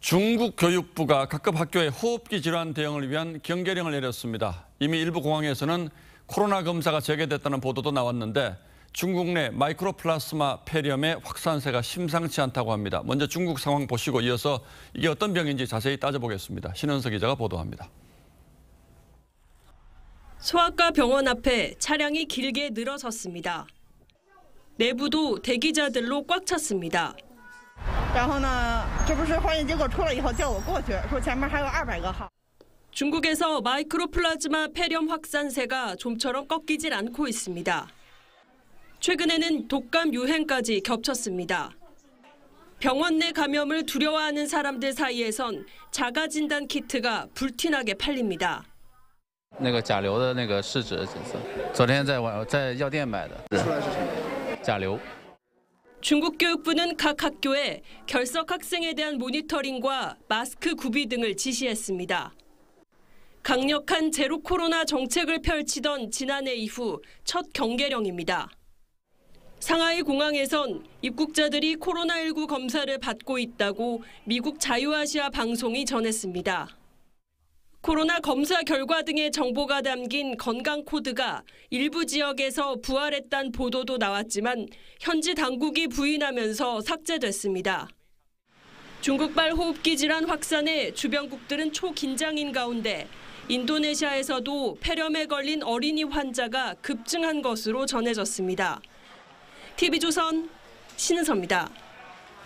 중국 교육부가 각급 학교의 호흡기 질환 대응을 위한 경계령을 내렸습니다. 이미 일부 공항에서는 코로나 검사가 재개됐다는 보도도 나왔는데 중국 내 마이크로플라스마 폐렴의 확산세가 심상치 않다고 합니다. 먼저 중국 상황 보시고 이어서 이게 어떤 병인지 자세히 따져보겠습니다. 신은석 기자가 보도합니다. 소아과 병원 앞에 차량이 길게 늘어섰습니다. 내부도 대기자들로 꽉 찼습니다. 然后呢，这不是化验结果出来以后叫我过去，说前面还有二百个号。 중국에서 마이크로플라즈마 폐렴 확산세가 좀처럼 꺾이질 않고 있습니다. 최근에는 독감 유행까지 겹쳤습니다. 병원 내 감염을 두려워하는 사람들 사이에선 자가 진단 키트가 불티나게 팔립니다. 那个甲流的那个试纸，昨天在网在药店买的。出来是什么？甲流。 중국 교육부는 각 학교에 결석 학생에 대한 모니터링과 마스크 구비 등을 지시했습니다. 강력한 제로 코로나 정책을 펼치던 지난해 이후 첫 경계령입니다. 상하이 공항에선 입국자들이 코로나19 검사를 받고 있다고 미국 자유아시아 방송이 전했습니다. 코로나 검사 결과 등의 정보가 담긴 건강 코드가 일부 지역에서 부활했다는 보도도 나왔지만 현지 당국이 부인하면서 삭제됐습니다. 중국발 호흡기 질환 확산에 주변국들은 초긴장인 가운데 인도네시아에서도 폐렴에 걸린 어린이 환자가 급증한 것으로 전해졌습니다. TV조선 신은서입니다.